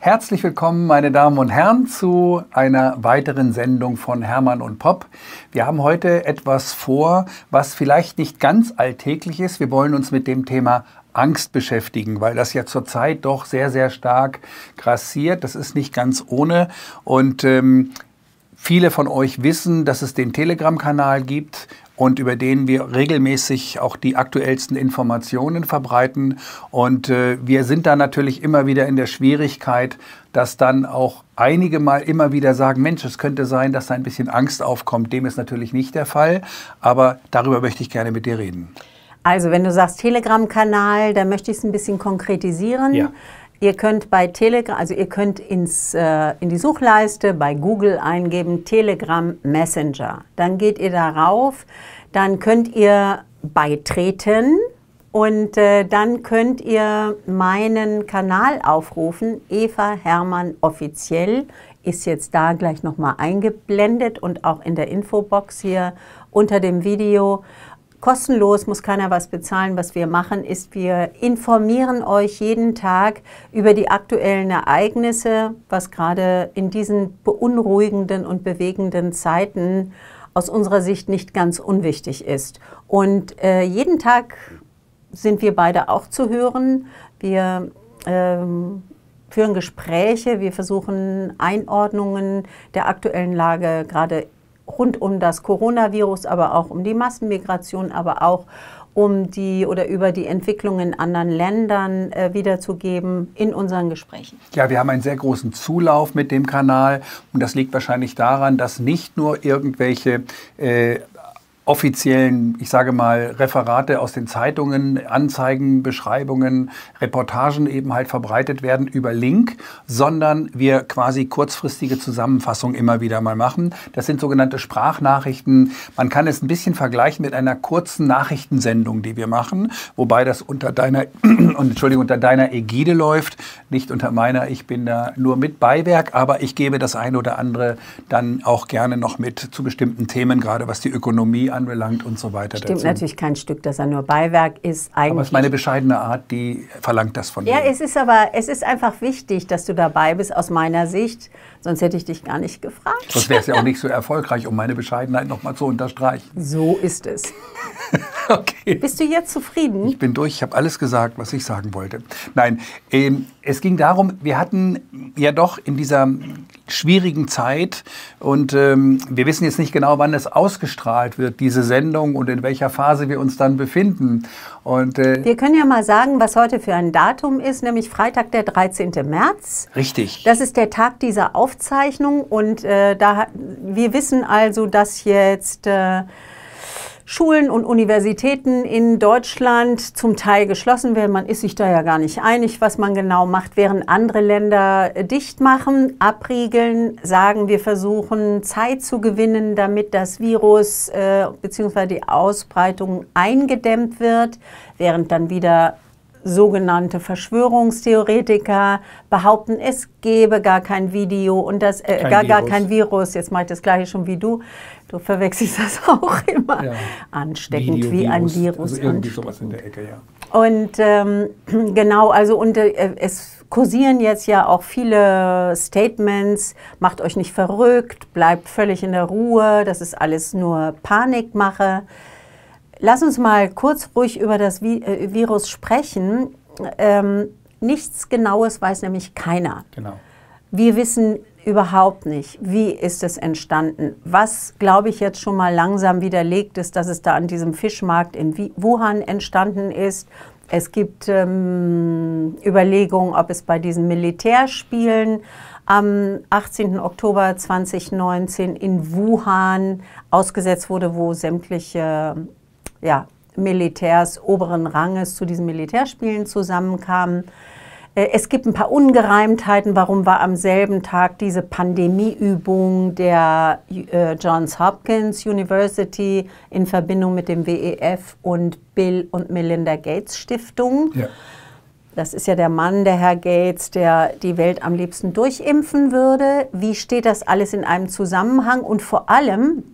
Herzlich willkommen, meine Damen und Herren, zu einer weiteren Sendung von Hermann und Pop. Wir haben heute etwas vor, was vielleicht nicht ganz alltäglich ist. Wir wollen uns mit dem Thema Angst beschäftigen, weil das ja zurzeit doch sehr, sehr stark grassiert. Das ist nicht ganz ohne. Und ähm, Viele von euch wissen, dass es den Telegram-Kanal gibt und über den wir regelmäßig auch die aktuellsten Informationen verbreiten. Und äh, wir sind da natürlich immer wieder in der Schwierigkeit, dass dann auch einige mal immer wieder sagen, Mensch, es könnte sein, dass da ein bisschen Angst aufkommt. Dem ist natürlich nicht der Fall, aber darüber möchte ich gerne mit dir reden. Also wenn du sagst Telegram-Kanal, dann möchte ich es ein bisschen konkretisieren. Ja. Ihr könnt bei Telegram, also ihr könnt ins, äh, in die Suchleiste bei Google eingeben Telegram Messenger. Dann geht ihr darauf, dann könnt ihr beitreten und äh, dann könnt ihr meinen Kanal aufrufen. Eva Hermann offiziell ist jetzt da gleich nochmal eingeblendet und auch in der Infobox hier unter dem Video kostenlos, muss keiner was bezahlen. Was wir machen, ist, wir informieren euch jeden Tag über die aktuellen Ereignisse, was gerade in diesen beunruhigenden und bewegenden Zeiten aus unserer Sicht nicht ganz unwichtig ist. Und äh, jeden Tag sind wir beide auch zu hören. Wir ähm, führen Gespräche, wir versuchen Einordnungen der aktuellen Lage gerade rund um das Coronavirus, aber auch um die Massenmigration, aber auch um die oder über die Entwicklung in anderen Ländern äh, wiederzugeben in unseren Gesprächen. Ja, wir haben einen sehr großen Zulauf mit dem Kanal und das liegt wahrscheinlich daran, dass nicht nur irgendwelche äh, offiziellen, ich sage mal, Referate aus den Zeitungen, Anzeigen, Beschreibungen, Reportagen eben halt verbreitet werden über Link, sondern wir quasi kurzfristige Zusammenfassungen immer wieder mal machen. Das sind sogenannte Sprachnachrichten. Man kann es ein bisschen vergleichen mit einer kurzen Nachrichtensendung, die wir machen, wobei das unter deiner, Entschuldigung, unter deiner Ägide läuft, nicht unter meiner. Ich bin da nur mit Beiwerk, aber ich gebe das eine oder andere dann auch gerne noch mit zu bestimmten Themen, gerade was die Ökonomie angeht anbelangt und so weiter. Stimmt dazu. natürlich kein Stück, dass er nur Beiwerk ist. Eigentlich aber es ist meine bescheidene Art, die verlangt das von ja, mir. Ja, es ist aber, es ist einfach wichtig, dass du dabei bist, aus meiner Sicht, Sonst hätte ich dich gar nicht gefragt. Sonst wäre es ja auch nicht so erfolgreich, um meine Bescheidenheit nochmal zu unterstreichen. So ist es. okay. Bist du jetzt zufrieden? Ich bin durch. Ich habe alles gesagt, was ich sagen wollte. Nein, ähm, es ging darum, wir hatten ja doch in dieser schwierigen Zeit und ähm, wir wissen jetzt nicht genau, wann es ausgestrahlt wird, diese Sendung und in welcher Phase wir uns dann befinden. Und, äh, wir können ja mal sagen, was heute für ein Datum ist, nämlich Freitag, der 13. März. Richtig. Das ist der Tag dieser Aufmerksamkeit. Aufzeichnung und äh, da, wir wissen also, dass jetzt äh, Schulen und Universitäten in Deutschland zum Teil geschlossen werden. Man ist sich da ja gar nicht einig, was man genau macht, während andere Länder äh, dicht machen, abriegeln, sagen, wir versuchen Zeit zu gewinnen, damit das Virus äh, bzw. die Ausbreitung eingedämmt wird, während dann wieder sogenannte Verschwörungstheoretiker behaupten, es gebe gar kein Video und das äh, kein gar, gar kein Virus. Jetzt mache ich das gleiche schon wie du. Du verwechselst das auch immer. Ja. Ansteckend Video, wie Virus. ein Virus. Also irgendwie sowas in der Ecke, ja. Und ähm, genau, also und äh, es kursieren jetzt ja auch viele Statements, macht euch nicht verrückt, bleibt völlig in der Ruhe, das ist alles nur Panikmache. Lass uns mal kurz ruhig über das Vi äh, Virus sprechen. Ähm, nichts Genaues weiß nämlich keiner. Genau. Wir wissen überhaupt nicht, wie ist es entstanden. Was, glaube ich, jetzt schon mal langsam widerlegt ist, dass es da an diesem Fischmarkt in Wuhan entstanden ist. Es gibt ähm, Überlegungen, ob es bei diesen Militärspielen am 18. Oktober 2019 in Wuhan ausgesetzt wurde, wo sämtliche ja, Militärs oberen Ranges zu diesen Militärspielen zusammenkamen. Äh, es gibt ein paar Ungereimtheiten. Warum war am selben Tag diese Pandemieübung der äh, Johns Hopkins University in Verbindung mit dem WEF und Bill und Melinda Gates Stiftung? Ja. Das ist ja der Mann, der Herr Gates, der die Welt am liebsten durchimpfen würde. Wie steht das alles in einem Zusammenhang? Und vor allem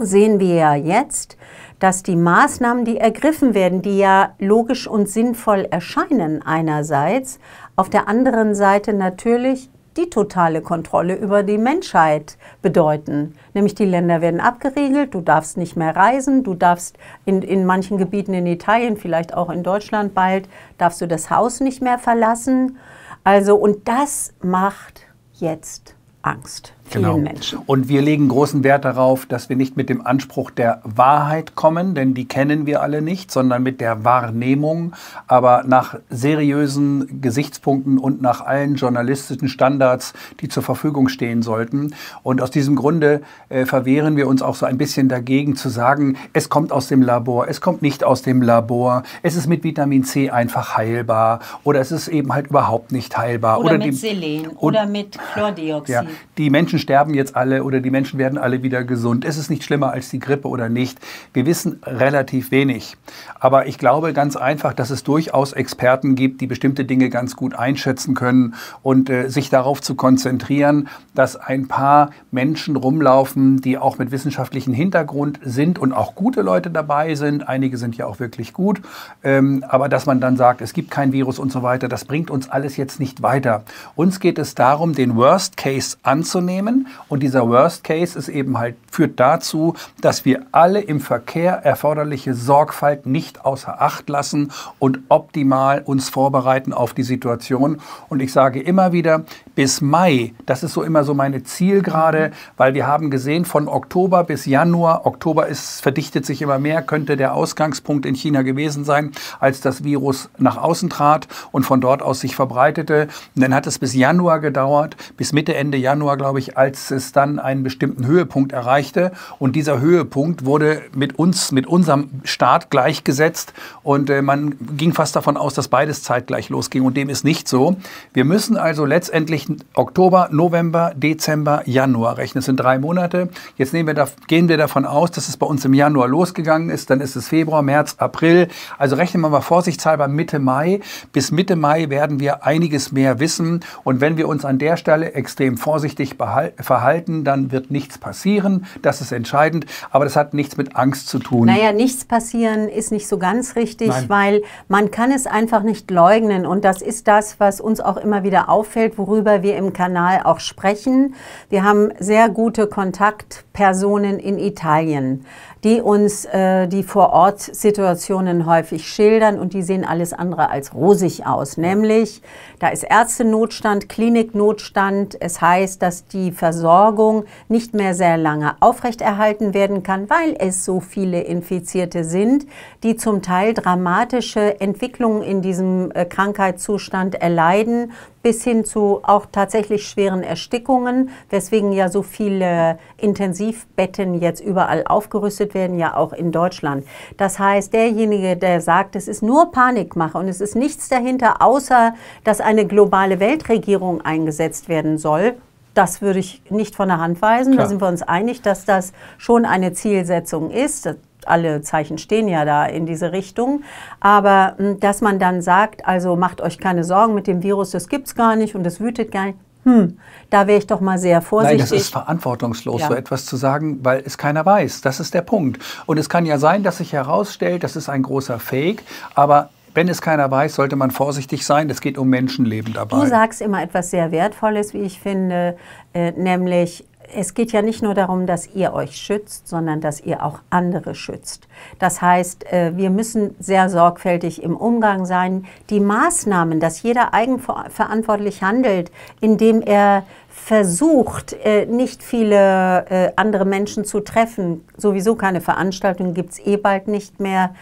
sehen wir ja jetzt, dass die Maßnahmen, die ergriffen werden, die ja logisch und sinnvoll erscheinen einerseits, auf der anderen Seite natürlich die totale Kontrolle über die Menschheit bedeuten. Nämlich die Länder werden abgeriegelt, du darfst nicht mehr reisen, du darfst in, in manchen Gebieten in Italien, vielleicht auch in Deutschland bald, darfst du das Haus nicht mehr verlassen. Also, und das macht jetzt Angst vielen genau. Menschen. Und wir legen großen Wert darauf, dass wir nicht mit dem Anspruch der Wahrheit kommen, denn die kennen wir alle nicht, sondern mit der Wahrnehmung. Aber nach seriösen Gesichtspunkten und nach allen journalistischen Standards, die zur Verfügung stehen sollten. Und aus diesem Grunde äh, verwehren wir uns auch so ein bisschen dagegen zu sagen, es kommt aus dem Labor, es kommt nicht aus dem Labor, es ist mit Vitamin C einfach heilbar oder es ist eben halt überhaupt nicht heilbar. Oder, oder mit Selen oder mit Chlordioxid. Ja, die Menschen sterben jetzt alle oder die Menschen werden alle wieder gesund. Ist es nicht schlimmer als die Grippe oder nicht? Wir wissen relativ wenig. Aber ich glaube ganz einfach, dass es durchaus Experten gibt, die bestimmte Dinge ganz gut einschätzen können und äh, sich darauf zu konzentrieren, dass ein paar Menschen rumlaufen, die auch mit wissenschaftlichem Hintergrund sind und auch gute Leute dabei sind. Einige sind ja auch wirklich gut. Ähm, aber dass man dann sagt, es gibt kein Virus und so weiter, das bringt uns alles jetzt nicht weiter. Uns geht es darum, den Worst Case anzunehmen Unternehmen. Und dieser Worst Case ist eben halt, führt dazu, dass wir alle im Verkehr erforderliche Sorgfalt nicht außer Acht lassen und optimal uns vorbereiten auf die Situation. Und ich sage immer wieder, bis Mai, das ist so immer so meine Zielgerade, weil wir haben gesehen, von Oktober bis Januar, Oktober ist, verdichtet sich immer mehr, könnte der Ausgangspunkt in China gewesen sein, als das Virus nach außen trat und von dort aus sich verbreitete. Und dann hat es bis Januar gedauert, bis Mitte, Ende Januar, glaube ich, als es dann einen bestimmten Höhepunkt erreichte. Und dieser Höhepunkt wurde mit uns, mit unserem Start gleichgesetzt. Und äh, man ging fast davon aus, dass beides zeitgleich losging. Und dem ist nicht so. Wir müssen also letztendlich Oktober, November, Dezember, Januar rechnen. Das sind drei Monate. Jetzt wir da, gehen wir davon aus, dass es bei uns im Januar losgegangen ist. Dann ist es Februar, März, April. Also rechnen wir mal vorsichtshalber Mitte Mai. Bis Mitte Mai werden wir einiges mehr wissen. Und wenn wir uns an der Stelle extrem vorsichtig behalten, verhalten, dann wird nichts passieren. Das ist entscheidend. Aber das hat nichts mit Angst zu tun. Naja, nichts passieren ist nicht so ganz richtig, Nein. weil man kann es einfach nicht leugnen. Und das ist das, was uns auch immer wieder auffällt, worüber wir im Kanal auch sprechen. Wir haben sehr gute Kontaktpersonen in Italien die uns äh, die vor Situationen häufig schildern und die sehen alles andere als rosig aus. Nämlich, da ist Ärztenotstand, Kliniknotstand. Es heißt, dass die Versorgung nicht mehr sehr lange aufrechterhalten werden kann, weil es so viele Infizierte sind, die zum Teil dramatische Entwicklungen in diesem äh, Krankheitszustand erleiden bis hin zu auch tatsächlich schweren Erstickungen, weswegen ja so viele Intensivbetten jetzt überall aufgerüstet werden, ja auch in Deutschland. Das heißt, derjenige, der sagt, es ist nur Panikmache und es ist nichts dahinter, außer dass eine globale Weltregierung eingesetzt werden soll, das würde ich nicht von der Hand weisen. Klar. Da sind wir uns einig, dass das schon eine Zielsetzung ist alle Zeichen stehen ja da in diese Richtung. Aber hm, dass man dann sagt, also macht euch keine Sorgen mit dem Virus, das gibt es gar nicht und das wütet gar nicht. Hm, da wäre ich doch mal sehr vorsichtig. Nein, das ist verantwortungslos, ja. so etwas zu sagen, weil es keiner weiß. Das ist der Punkt. Und es kann ja sein, dass sich herausstellt, das ist ein großer Fake, aber wenn es keiner weiß, sollte man vorsichtig sein. Es geht um Menschenleben dabei. Du sagst immer etwas sehr Wertvolles, wie ich finde, äh, nämlich es geht ja nicht nur darum, dass ihr euch schützt, sondern dass ihr auch andere schützt. Das heißt, äh, wir müssen sehr sorgfältig im Umgang sein. Die Maßnahmen, dass jeder eigenverantwortlich handelt, indem er versucht, äh, nicht viele äh, andere Menschen zu treffen, sowieso keine Veranstaltung gibt es eh bald nicht mehr,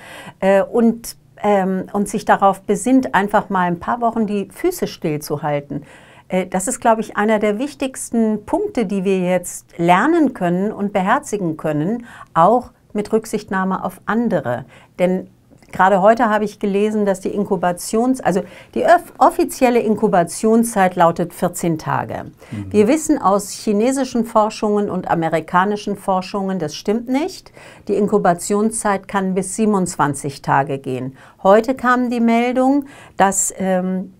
und, ähm, und sich darauf besinnt, einfach mal ein paar Wochen die Füße stillzuhalten. Äh, das ist, glaube ich, einer der wichtigsten Punkte, die wir jetzt lernen können und beherzigen können, auch mit Rücksichtnahme auf andere. Denn gerade heute habe ich gelesen, dass die Inkubations-, also die offizielle Inkubationszeit lautet 14 Tage. Mhm. Wir wissen aus chinesischen Forschungen und amerikanischen Forschungen, das stimmt nicht. Die Inkubationszeit kann bis 27 Tage gehen. Heute kam die Meldung, dass ähm,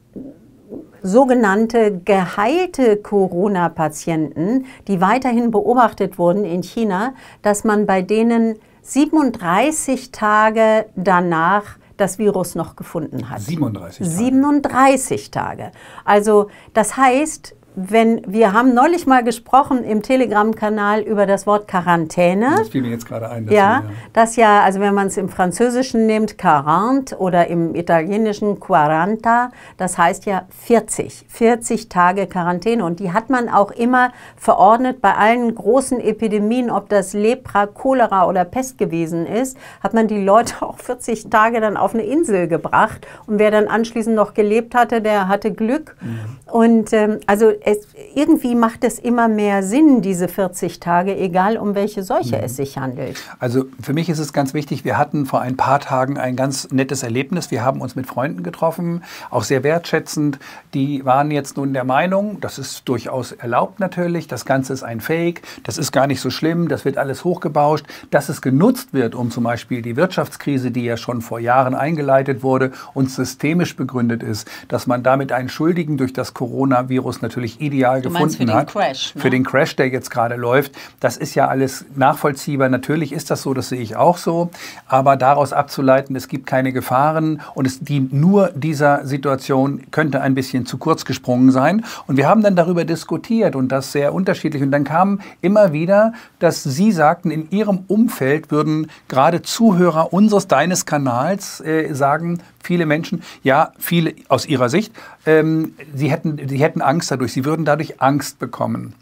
Sogenannte geheilte Corona-Patienten, die weiterhin beobachtet wurden in China, dass man bei denen 37 Tage danach das Virus noch gefunden hat. 37 Tage. 37 Tage. Also das heißt, wenn wir haben neulich mal gesprochen im Telegram-Kanal über das Wort Quarantäne. Das fiel mir jetzt gerade ein. Das ja, wir, ja, das ja, also wenn man es im Französischen nimmt, quarante oder im Italienischen quaranta, das heißt ja 40, 40 Tage Quarantäne. Und die hat man auch immer verordnet bei allen großen Epidemien, ob das Lepra, Cholera oder Pest gewesen ist, hat man die Leute auch 40 Tage dann auf eine Insel gebracht. Und wer dann anschließend noch gelebt hatte, der hatte Glück. Mhm. Und ähm, also es, irgendwie macht es immer mehr Sinn, diese 40 Tage, egal um welche Seuche mhm. es sich handelt. Also für mich ist es ganz wichtig, wir hatten vor ein paar Tagen ein ganz nettes Erlebnis. Wir haben uns mit Freunden getroffen, auch sehr wertschätzend. Die waren jetzt nun der Meinung, das ist durchaus erlaubt natürlich, das Ganze ist ein Fake, das ist gar nicht so schlimm, das wird alles hochgebauscht, dass es genutzt wird, um zum Beispiel die Wirtschaftskrise, die ja schon vor Jahren eingeleitet wurde und systemisch begründet ist, dass man damit einen Schuldigen durch das Coronavirus natürlich ideal du gefunden für den Den Crash, ne? Für den Crash, der jetzt gerade läuft. Das ist ja alles nachvollziehbar. Natürlich ist das so, das sehe ich auch so. Aber daraus abzuleiten, es gibt keine Gefahren und es dient nur dieser Situation, könnte ein bisschen zu kurz gesprungen sein. Und wir haben dann darüber diskutiert und das sehr unterschiedlich. Und dann kam immer wieder, dass Sie sagten, in Ihrem Umfeld würden gerade Zuhörer unseres, deines Kanals äh, sagen, viele Menschen, ja, viele aus Ihrer Sicht, ähm, sie, hätten, sie hätten Angst dadurch, sie würden dadurch Angst bekommen,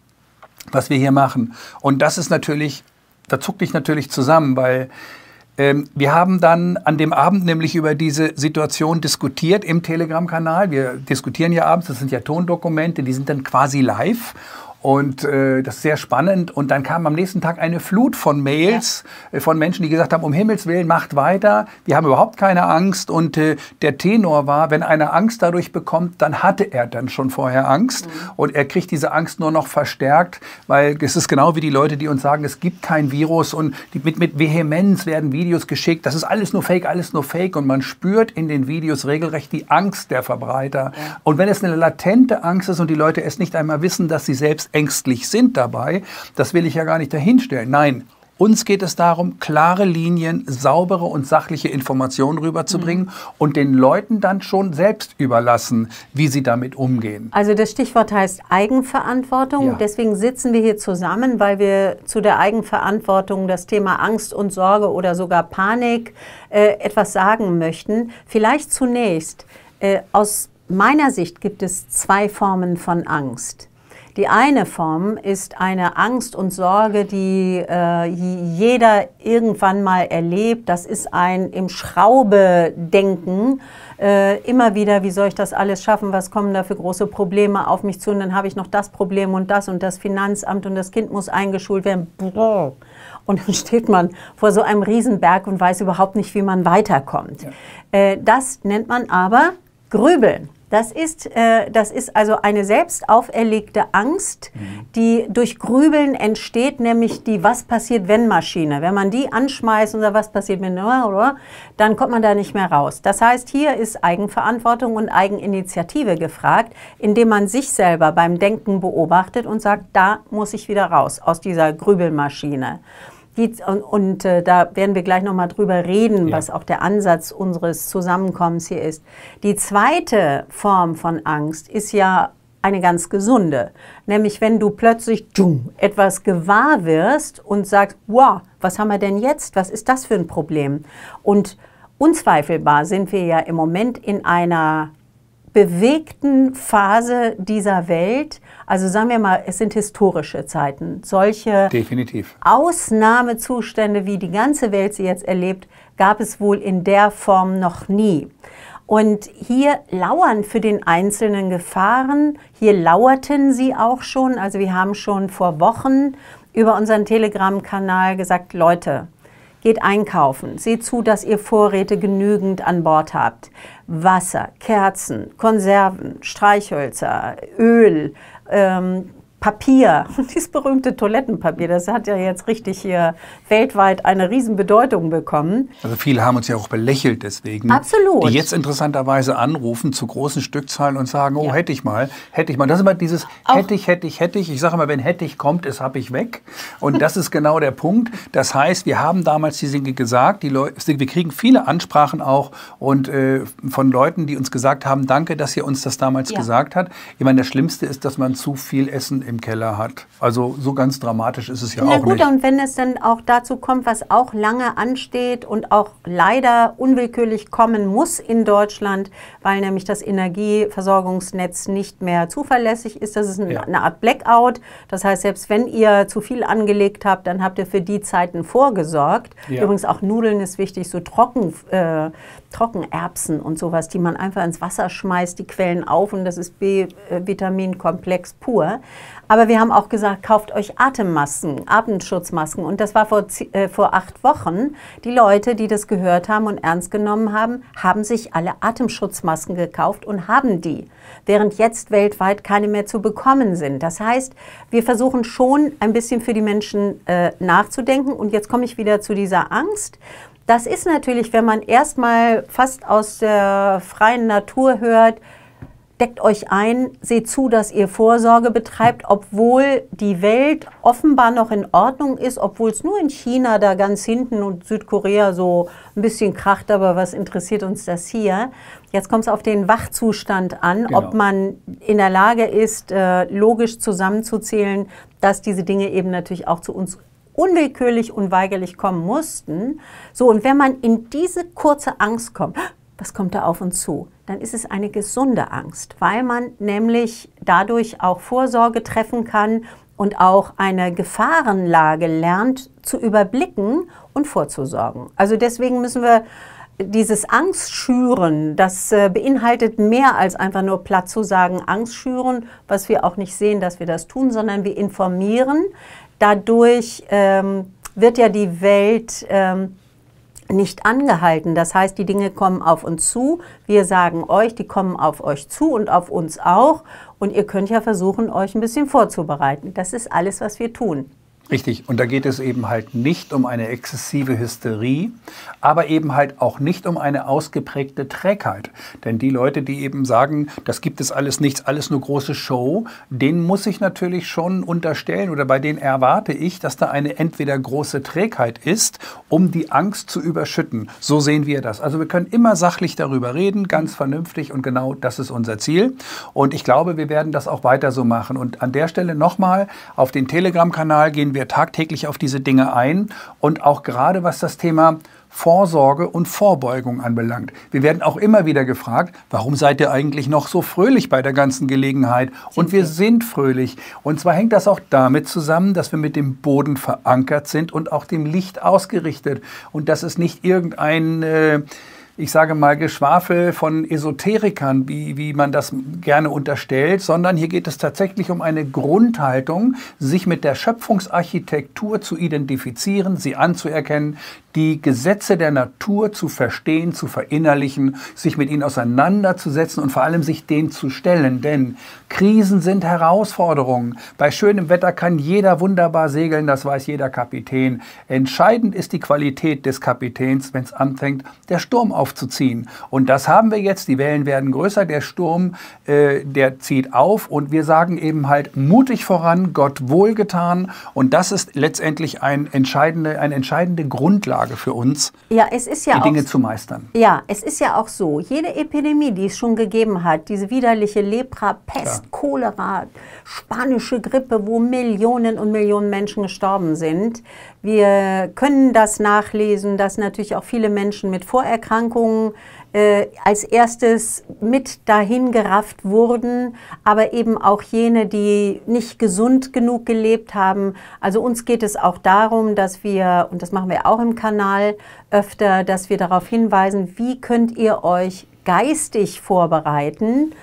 was wir hier machen. Und das ist natürlich, da zuckt ich natürlich zusammen, weil ähm, wir haben dann an dem Abend nämlich über diese Situation diskutiert im Telegram-Kanal. Wir diskutieren ja abends, das sind ja Tondokumente, die sind dann quasi live. Und äh, das ist sehr spannend. Und dann kam am nächsten Tag eine Flut von Mails ja. Äh, von Menschen, die gesagt haben, um Himmels Willen, macht weiter. Wir haben überhaupt keine Angst. Und äh, der Tenor war, wenn einer Angst dadurch bekommt, dann hatte er dann schon vorher Angst. Mhm. Und er kriegt diese Angst nur noch verstärkt, weil es ist genau wie die Leute, die uns sagen, es gibt kein Virus. Und die, mit, mit Vehemenz werden Videos geschickt. Das ist alles nur Fake, alles nur Fake. Und man spürt in den Videos regelrecht die Angst der Verbreiter. Ja. Und wenn es eine latente Angst ist und die Leute es nicht einmal wissen, dass sie selbst ängstlich sind dabei. Das will ich ja gar nicht dahinstellen. Nein, uns geht es darum, klare Linien, saubere und sachliche Informationen rüberzubringen mhm. und den Leuten dann schon selbst überlassen, wie sie damit umgehen. Also das Stichwort heißt Eigenverantwortung. Ja. Deswegen sitzen wir hier zusammen, weil wir zu der Eigenverantwortung das Thema Angst und Sorge oder sogar Panik äh, etwas sagen möchten. Vielleicht zunächst, äh, aus meiner Sicht gibt es zwei Formen von Angst. Die eine Form ist eine Angst und Sorge, die äh, jeder irgendwann mal erlebt. Das ist ein im Schraube denken. Äh, immer wieder, wie soll ich das alles schaffen? Was kommen da für große Probleme auf mich zu? Und dann habe ich noch das Problem und das und das Finanzamt und das Kind muss eingeschult werden. Und dann steht man vor so einem Riesenberg und weiß überhaupt nicht, wie man weiterkommt. Ja. Äh, das nennt man aber Grübeln. Das ist, äh, das ist also eine selbst auferlegte Angst, mhm. die durch Grübeln entsteht, nämlich die Was passiert, wenn Maschine. Wenn man die anschmeißt und sagt, was passiert, wenn, dann kommt man da nicht mehr raus. Das heißt, hier ist Eigenverantwortung und Eigeninitiative gefragt, indem man sich selber beim Denken beobachtet und sagt, da muss ich wieder raus aus dieser Grübelmaschine. Die, und, und äh, da werden wir gleich nochmal drüber reden, ja. was auch der Ansatz unseres Zusammenkommens hier ist. Die zweite Form von Angst ist ja eine ganz gesunde. Nämlich, wenn du plötzlich tschung, etwas gewahr wirst und sagst, wow, was haben wir denn jetzt? Was ist das für ein Problem? Und unzweifelbar sind wir ja im Moment in einer bewegten Phase dieser Welt, also sagen wir mal, es sind historische Zeiten. Solche Definitiv. Ausnahmezustände, wie die ganze Welt sie jetzt erlebt, gab es wohl in der Form noch nie. Und hier lauern für den Einzelnen Gefahren, hier lauerten sie auch schon. Also wir haben schon vor Wochen über unseren Telegram-Kanal gesagt, Leute, Geht einkaufen, seht zu, dass ihr Vorräte genügend an Bord habt. Wasser, Kerzen, Konserven, Streichhölzer, Öl, ähm, Papier, dieses berühmte Toilettenpapier, das hat ja jetzt richtig hier weltweit eine Riesenbedeutung bekommen. Also viele haben uns ja auch belächelt deswegen. Absolut. Die jetzt interessanterweise anrufen zu großen Stückzahlen und sagen, oh, ja. hätte ich mal, hätte ich mal. Das ist immer dieses auch hätte ich, hätte ich, hätte ich. Ich sage immer, wenn hätte ich kommt, es habe ich weg. Und das ist genau der Punkt. Das heißt, wir haben damals die Dinge gesagt, die Leute, wir kriegen viele Ansprachen auch und äh, von Leuten, die uns gesagt haben, danke, dass ihr uns das damals ja. gesagt habt. Ich meine, das Schlimmste ist, dass man zu viel Essen im im Keller hat. Also so ganz dramatisch ist es ja Na auch gut, nicht. Na gut, und wenn es dann auch dazu kommt, was auch lange ansteht und auch leider unwillkürlich kommen muss in Deutschland, weil nämlich das Energieversorgungsnetz nicht mehr zuverlässig ist, das ist ein, ja. eine Art Blackout. Das heißt, selbst wenn ihr zu viel angelegt habt, dann habt ihr für die Zeiten vorgesorgt. Ja. Übrigens auch Nudeln ist wichtig, so trocken äh, Trockenerbsen und sowas, die man einfach ins Wasser schmeißt, die quellen auf und das ist B-Vitaminkomplex äh, pur. Aber wir haben auch gesagt, kauft euch Atemmasken, Abendschutzmasken. Und das war vor, äh, vor acht Wochen. Die Leute, die das gehört haben und ernst genommen haben, haben sich alle Atemschutzmasken gekauft und haben die, während jetzt weltweit keine mehr zu bekommen sind. Das heißt, wir versuchen schon ein bisschen für die Menschen äh, nachzudenken. Und jetzt komme ich wieder zu dieser Angst. Das ist natürlich, wenn man erstmal fast aus der freien Natur hört, deckt euch ein, seht zu, dass ihr Vorsorge betreibt, obwohl die Welt offenbar noch in Ordnung ist, obwohl es nur in China da ganz hinten und Südkorea so ein bisschen kracht, aber was interessiert uns das hier? Jetzt kommt es auf den Wachzustand an, genau. ob man in der Lage ist, äh, logisch zusammenzuzählen, dass diese Dinge eben natürlich auch zu uns unwillkürlich, unweigerlich kommen mussten. So, und wenn man in diese kurze Angst kommt, ah, was kommt da auf uns zu? Dann ist es eine gesunde Angst, weil man nämlich dadurch auch Vorsorge treffen kann und auch eine Gefahrenlage lernt zu überblicken und vorzusorgen. Also deswegen müssen wir dieses Angst schüren, das äh, beinhaltet mehr als einfach nur platt zu sagen, Angst schüren, was wir auch nicht sehen, dass wir das tun, sondern wir informieren, dadurch ähm, wird ja die Welt ähm, nicht angehalten. Das heißt, die Dinge kommen auf uns zu. Wir sagen euch, die kommen auf euch zu und auf uns auch. Und ihr könnt ja versuchen, euch ein bisschen vorzubereiten. Das ist alles, was wir tun. Richtig, und da geht es eben halt nicht um eine exzessive Hysterie, aber eben halt auch nicht um eine ausgeprägte Trägheit. Denn die Leute, die eben sagen, das gibt es alles nichts, alles nur große Show, denen muss ich natürlich schon unterstellen oder bei denen erwarte ich, dass da eine entweder große Trägheit ist, um die Angst zu überschütten. So sehen wir das. Also wir können immer sachlich darüber reden, ganz vernünftig und genau das ist unser Ziel. Und ich glaube, wir werden das auch weiter so machen. Und an der Stelle nochmal auf den Telegram-Kanal gehen wir tagtäglich auf diese Dinge ein und auch gerade was das Thema Vorsorge und Vorbeugung anbelangt. Wir werden auch immer wieder gefragt, warum seid ihr eigentlich noch so fröhlich bei der ganzen Gelegenheit? und wir sind fröhlich. Und zwar hängt das auch damit zusammen, dass wir mit dem Boden verankert sind und auch dem Licht ausgerichtet. Und das ist nicht irgendein... Äh, ich sage mal, Geschwafel von Esoterikern, wie, wie man das gerne unterstellt, sondern hier geht es tatsächlich um eine Grundhaltung, sich mit der Schöpfungsarchitektur zu identifizieren, sie anzuerkennen, die Gesetze der Natur zu verstehen, zu verinnerlichen, sich mit ihnen auseinanderzusetzen und vor allem sich denen zu stellen. Denn Krisen sind Herausforderungen. Bei schönem Wetter kann jeder wunderbar segeln, das weiß jeder Kapitän. Entscheidend ist die Qualität des Kapitäns, wenn es anfängt, der Sturm aufzuziehen. Und das haben wir jetzt. Die Wellen werden größer, der Sturm, äh, der zieht auf und wir sagen eben halt mutig voran, Gott wohlgetan. Und das ist letztendlich ein entscheidende, eine entscheidende Grundlage Grundlage für uns, ja, ja die Dinge zu meistern. Ja, es ist ja auch so, jede Epidemie, die es schon gegeben hat, diese widerliche Lepra, Pest, ja. Cholera, spanische Grippe, wo Millionen und Millionen Menschen gestorben sind, wir können das nachlesen, dass natürlich auch viele Menschen mit Vorerkrankungen äh, als erstes mit dahin gerafft wurden, aber eben auch jene, die nicht gesund genug gelebt haben. Also uns geht es auch darum, dass wir, und das machen wir auch im Kanal öfter, dass wir darauf hinweisen, wie könnt ihr euch geistig vorbereiten,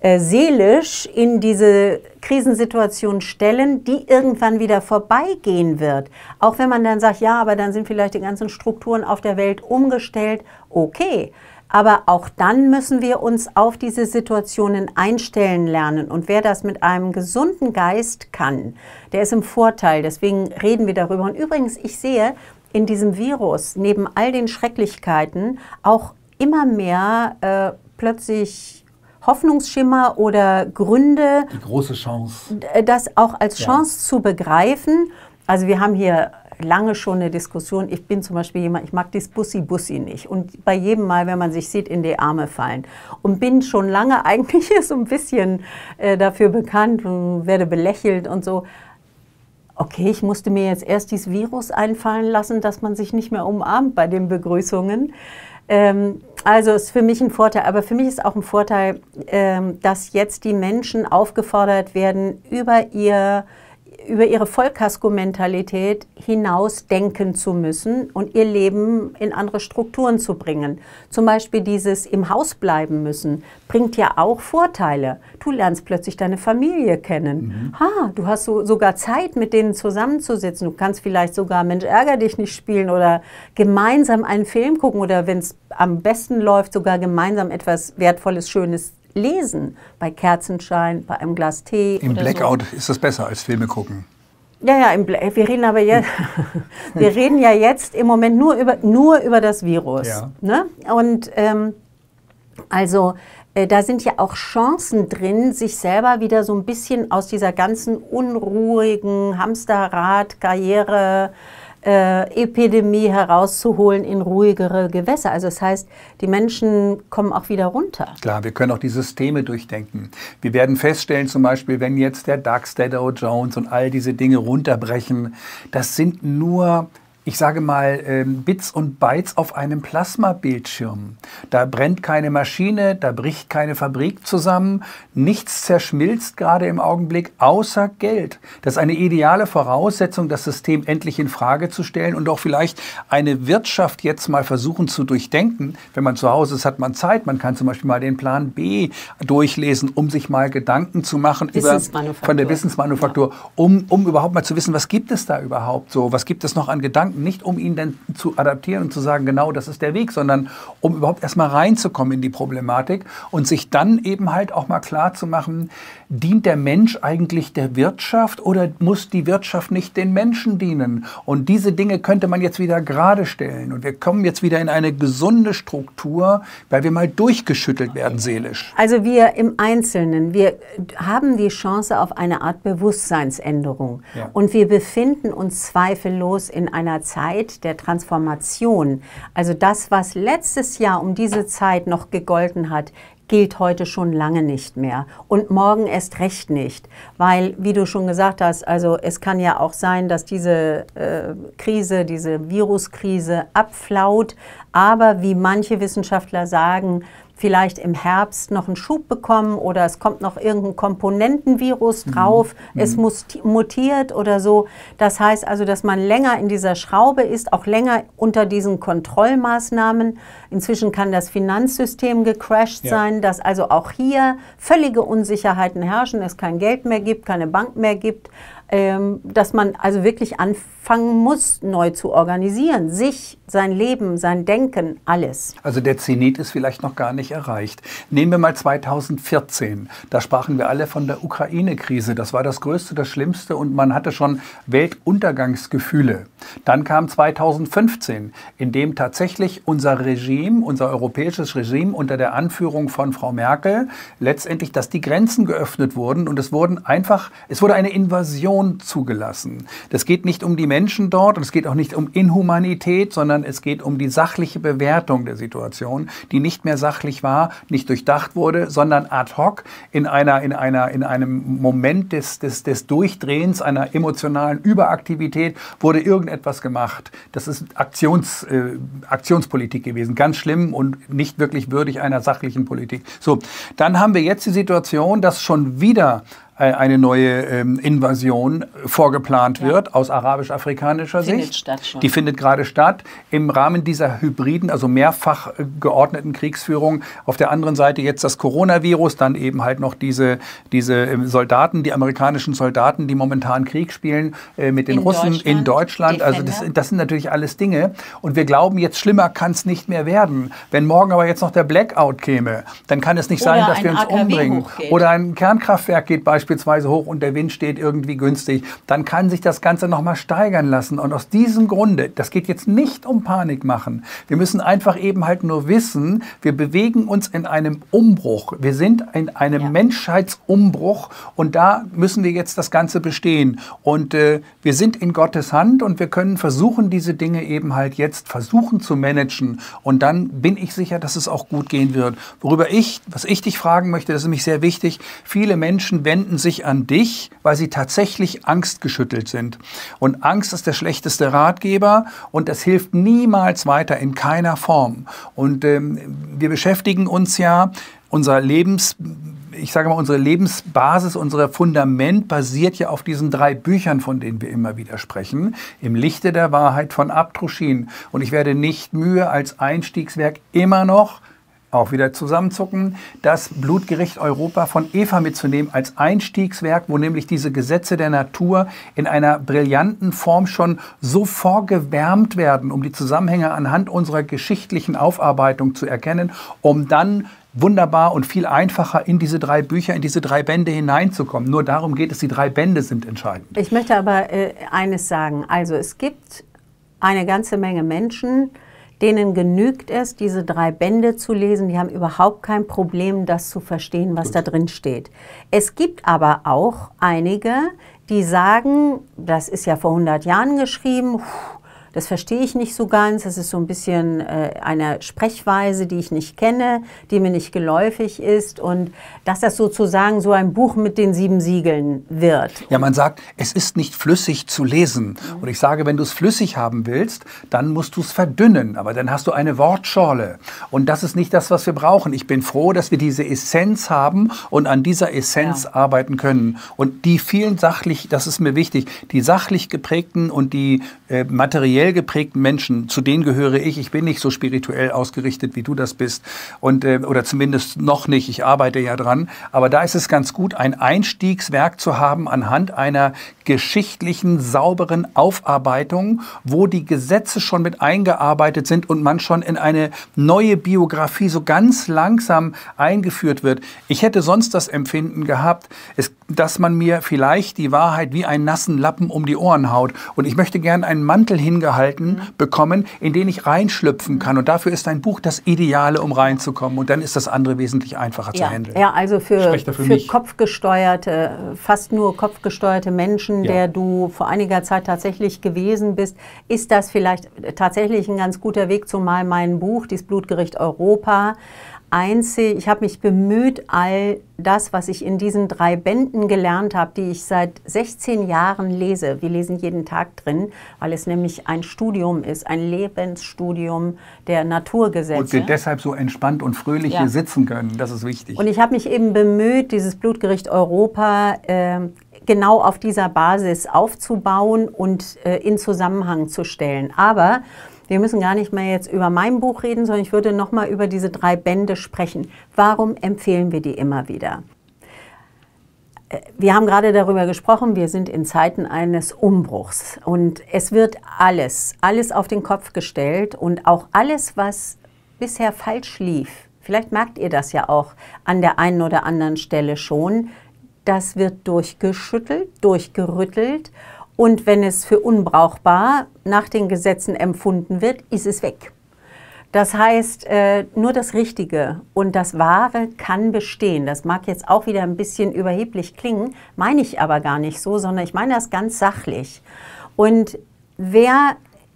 äh, seelisch in diese Krisensituation stellen, die irgendwann wieder vorbeigehen wird. Auch wenn man dann sagt, ja, aber dann sind vielleicht die ganzen Strukturen auf der Welt umgestellt. Okay, aber auch dann müssen wir uns auf diese Situationen einstellen lernen. Und wer das mit einem gesunden Geist kann, der ist im Vorteil. Deswegen reden wir darüber. Und übrigens, ich sehe in diesem Virus neben all den Schrecklichkeiten auch immer mehr äh, plötzlich Hoffnungsschimmer oder Gründe. Die große Chance. Das auch als Chance ja. zu begreifen. Also wir haben hier lange schon eine Diskussion. Ich bin zum Beispiel jemand, ich mag das Bussi-Bussi nicht. Und bei jedem Mal, wenn man sich sieht, in die Arme fallen. Und bin schon lange eigentlich so ein bisschen äh, dafür bekannt und werde belächelt und so. Okay, ich musste mir jetzt erst dieses Virus einfallen lassen, dass man sich nicht mehr umarmt bei den Begrüßungen. Ähm, also ist für mich ein Vorteil, aber für mich ist auch ein Vorteil, ähm, dass jetzt die Menschen aufgefordert werden, über ihr über ihre Vollkasko-Mentalität hinaus denken zu müssen und ihr Leben in andere Strukturen zu bringen. Zum Beispiel dieses im Haus bleiben müssen bringt ja auch Vorteile. Du lernst plötzlich deine Familie kennen. Mhm. Ha, du hast so, sogar Zeit, mit denen zusammenzusitzen. Du kannst vielleicht sogar Mensch, ärger dich nicht spielen oder gemeinsam einen Film gucken oder wenn es am besten läuft, sogar gemeinsam etwas Wertvolles, Schönes lesen, bei Kerzenschein, bei einem Glas Tee. Im Blackout so. ist das besser als Filme gucken. Ja, ja, im äh, wir reden aber jetzt, wir reden ja jetzt im Moment nur über, nur über das Virus. Ja. Ne? Und ähm, also äh, da sind ja auch Chancen drin, sich selber wieder so ein bisschen aus dieser ganzen unruhigen Hamsterrad-Karriere äh, Epidemie herauszuholen in ruhigere Gewässer. Also das heißt, die Menschen kommen auch wieder runter. Klar, wir können auch die Systeme durchdenken. Wir werden feststellen, zum Beispiel, wenn jetzt der DAX, der Dow Jones und all diese Dinge runterbrechen, das sind nur ich sage mal, ähm, Bits und Bytes auf einem Plasmabildschirm. Da brennt keine Maschine, da bricht keine Fabrik zusammen, nichts zerschmilzt gerade im Augenblick außer Geld. Das ist eine ideale Voraussetzung, das System endlich in Frage zu stellen und auch vielleicht eine Wirtschaft jetzt mal versuchen zu durchdenken. Wenn man zu Hause ist, hat man Zeit. Man kann zum Beispiel mal den Plan B durchlesen, um sich mal Gedanken zu machen über, von der Wissensmanufaktur, ja. um, um überhaupt mal zu wissen, was gibt es da überhaupt so, was gibt es noch an Gedanken Gedanken, nicht um ihn dann zu adaptieren und zu sagen, genau das ist der Weg, sondern um überhaupt erstmal reinzukommen in die Problematik und sich dann eben halt auch mal klar zu machen, dient der Mensch eigentlich der Wirtschaft oder muss die Wirtschaft nicht den Menschen dienen? Und diese Dinge könnte man jetzt wieder gerade stellen und wir kommen jetzt wieder in eine gesunde Struktur, weil wir mal durchgeschüttelt werden seelisch. Also wir im Einzelnen, wir haben die Chance auf eine Art Bewusstseinsänderung ja. und wir befinden uns zweifellos in einer Zeit der Transformation. Also das, was letztes Jahr um diese Zeit noch gegolten hat, gilt heute schon lange nicht mehr und morgen erst recht nicht, weil, wie du schon gesagt hast, also es kann ja auch sein, dass diese äh, Krise, diese Viruskrise abflaut, aber wie manche Wissenschaftler sagen, vielleicht im Herbst noch einen Schub bekommen oder es kommt noch irgendein Komponentenvirus mhm. drauf, mhm. es mutiert oder so. Das heißt also, dass man länger in dieser Schraube ist, auch länger unter diesen Kontrollmaßnahmen. Inzwischen kann das Finanzsystem gecrashed ja. sein, dass also auch hier völlige Unsicherheiten herrschen, es kein Geld mehr gibt, keine Bank mehr gibt. Ähm, dass man also wirklich anfangen muss, neu zu organisieren. Sich, sein Leben, sein Denken, alles. Also der Zenit ist vielleicht noch gar nicht erreicht. Nehmen wir mal 2014. Da sprachen wir alle von der Ukraine-Krise. Das war das Größte, das Schlimmste und man hatte schon Weltuntergangsgefühle. Dann kam 2015, in dem tatsächlich unser Regime, unser europäisches Regime unter der Anführung von Frau Merkel letztendlich, dass die Grenzen geöffnet wurden und es wurden einfach, es wurde eine Invasion Religion zugelassen. Das geht nicht um die Menschen dort und es geht auch nicht um Inhumanität, sondern es geht um die sachliche Bewertung der Situation, die nicht mehr sachlich war, nicht durchdacht wurde, sondern ad hoc in einer, in einer, in einem Moment des, des, des Durchdrehens einer emotionalen Überaktivität wurde irgendetwas gemacht. Das ist Aktions, äh, Aktionspolitik gewesen. Ganz schlimm und nicht wirklich würdig einer sachlichen Politik. So. Dann haben wir jetzt die Situation, dass schon wieder äh, eine neue ähm, Invasion vorgeplant ja. wird aus arabisch-afrikanischer Sicht. Statt schon. Die findet gerade statt im Rahmen dieser hybriden, also mehrfach äh, geordneten Kriegsführung. Auf der anderen Seite jetzt das Coronavirus, dann eben halt noch diese, diese ähm, Soldaten, die amerikanischen Soldaten, die momentan Krieg spielen äh, mit den in Russen Deutschland, in Deutschland. Also das, das sind natürlich alles Dinge. Und wir glauben, jetzt schlimmer kann es nicht mehr werden. Wenn morgen aber jetzt noch der Blackout käme, dann kann es nicht Oder sein, dass wir uns AKW umbringen. Hochgeht. Oder ein Kernkraftwerk geht beispielsweise beispielsweise hoch und der Wind steht irgendwie günstig, dann kann sich das Ganze nochmal steigern lassen. Und aus diesem Grunde, das geht jetzt nicht um Panik machen. Wir müssen einfach eben halt nur wissen, wir bewegen uns in einem Umbruch. Wir sind in einem ja. Menschheitsumbruch und da müssen wir jetzt das Ganze bestehen. Und äh, wir sind in Gottes Hand und wir können versuchen, diese Dinge eben halt jetzt versuchen zu managen. Und dann bin ich sicher, dass es auch gut gehen wird. Worüber ich, was ich dich fragen möchte, das ist nämlich sehr wichtig. Viele Menschen wenden sich an dich, weil sie tatsächlich angstgeschüttelt sind. Und Angst ist der schlechteste Ratgeber und es hilft niemals weiter in keiner Form. Und ähm, wir beschäftigen uns ja unser Lebens ich sage mal, unsere Lebensbasis, unser Fundament basiert ja auf diesen drei Büchern, von denen wir immer wieder sprechen. Im Lichte der Wahrheit von Abtruschin. Und ich werde nicht mühe, als Einstiegswerk immer noch auch wieder zusammenzucken, das Blutgericht Europa von Eva mitzunehmen als Einstiegswerk, wo nämlich diese Gesetze der Natur in einer brillanten Form schon so vorgewärmt werden, um die Zusammenhänge anhand unserer geschichtlichen Aufarbeitung zu erkennen, um dann wunderbar und viel einfacher in diese drei Bücher, in diese drei Bände hineinzukommen. Nur darum geht es, die drei Bände sind entscheidend. Ich möchte aber äh, eines sagen. Also es gibt eine ganze Menge Menschen, denen genügt es, diese drei Bände zu lesen. Die haben überhaupt kein Problem, das zu verstehen, was Gut. da drin steht. Es gibt aber auch einige, die sagen, das ist ja vor 100 Jahren geschrieben, das verstehe ich nicht so ganz. Das ist so ein bisschen äh, eine Sprechweise, die ich nicht kenne, die mir nicht geläufig ist. Und dass das sozusagen so ein Buch mit den sieben Siegeln wird. Ja, man sagt, es ist nicht flüssig zu lesen. Und ich sage, wenn du es flüssig haben willst, dann musst du es verdünnen. Aber dann hast du eine Wortschorle. Und das ist nicht das, was wir brauchen. Ich bin froh, dass wir diese Essenz haben und an dieser Essenz ja. arbeiten können. Und die vielen sachlich, das ist mir wichtig, die sachlich geprägten und die äh, materiellen materiell geprägten Menschen, zu denen gehöre ich, ich bin nicht so spirituell ausgerichtet, wie du das bist, und, äh, oder zumindest noch nicht, ich arbeite ja dran, aber da ist es ganz gut, ein Einstiegswerk zu haben anhand einer geschichtlichen, sauberen Aufarbeitung, wo die Gesetze schon mit eingearbeitet sind und man schon in eine neue Biografie so ganz langsam eingeführt wird. Ich hätte sonst das Empfinden gehabt, es, dass man mir vielleicht die Wahrheit wie einen nassen Lappen um die Ohren haut und ich möchte gern einen Mantel hingehauen gehalten mhm. bekommen, in den ich reinschlüpfen kann. Und dafür ist ein Buch das Ideale, um reinzukommen. Und dann ist das andere wesentlich einfacher ja. zu handeln. Ja, also für, für mich. kopfgesteuerte, fast nur kopfgesteuerte Menschen, ja. der du vor einiger Zeit tatsächlich gewesen bist, ist das vielleicht tatsächlich ein ganz guter Weg, zumal mein Buch, Dies Blutgericht Europa, einzig, ich habe mich bemüht, all das, was ich in diesen drei Bänden gelernt habe, die ich seit 16 Jahren lese. Wir lesen jeden Tag drin, weil es nämlich ein Studium ist, ein Lebensstudium der Naturgesetze. Und wir deshalb so entspannt und fröhlich ja. hier sitzen können, das ist wichtig. Und ich habe mich eben bemüht, dieses Blutgericht Europa äh, genau auf dieser Basis aufzubauen und äh, in Zusammenhang zu stellen. Aber wir müssen gar nicht mehr jetzt über mein Buch reden, sondern ich würde nochmal über diese drei Bände sprechen. Warum empfehlen wir die immer wieder? Äh, wir haben gerade darüber gesprochen, wir sind in Zeiten eines Umbruchs und es wird alles, alles auf den Kopf gestellt und auch alles, was bisher falsch lief, vielleicht merkt ihr das ja auch an der einen oder anderen Stelle schon, das wird durchgeschüttelt, durchgerüttelt und wenn es für unbrauchbar nach den Gesetzen empfunden wird, ist es weg. Das heißt, äh, nur das Richtige und das Wahre kann bestehen. Das mag jetzt auch wieder ein bisschen überheblich klingen, meine ich aber gar nicht so, sondern ich meine das ganz sachlich. Und wer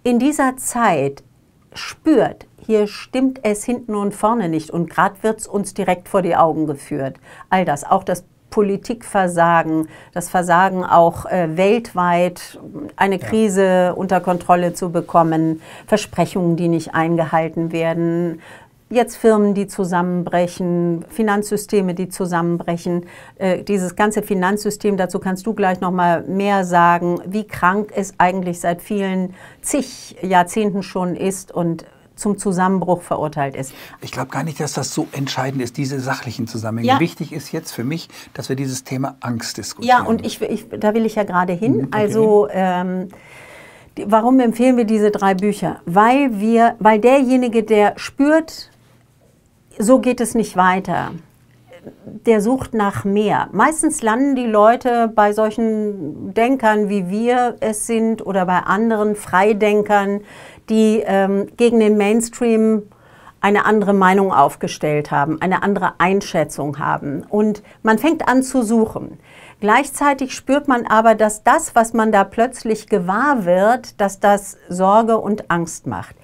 in dieser Zeit spürt, hier stimmt es hinten und vorne nicht und gerade wird es uns direkt vor die Augen geführt, all das, auch das Politikversagen, das Versagen auch äh, weltweit eine Krise unter Kontrolle zu bekommen, Versprechungen, die nicht eingehalten werden, jetzt Firmen, die zusammenbrechen, Finanzsysteme, die zusammenbrechen. Äh, dieses ganze Finanzsystem, dazu kannst du gleich noch mal mehr sagen, wie krank es eigentlich seit vielen zig Jahrzehnten schon ist und zum Zusammenbruch verurteilt ist. Ich glaube gar nicht, dass das so entscheidend ist, diese sachlichen Zusammenhänge. Ja. Wichtig ist jetzt für mich, dass wir dieses Thema Angst diskutieren. Ja, und ich, ich, da will ich ja gerade hin. Mhm, okay. Also ähm, warum empfehlen wir diese drei Bücher? Weil wir, weil derjenige, der spürt, so geht es nicht weiter, der sucht nach mehr. Meistens landen die Leute bei solchen Denkern, wie wir es sind, oder bei anderen Freidenkern, die ähm, gegen den Mainstream eine andere Meinung aufgestellt haben, eine andere Einschätzung haben. Und man fängt an zu suchen. Gleichzeitig spürt man aber, dass das, was man da plötzlich gewahr wird, dass das Sorge und Angst macht.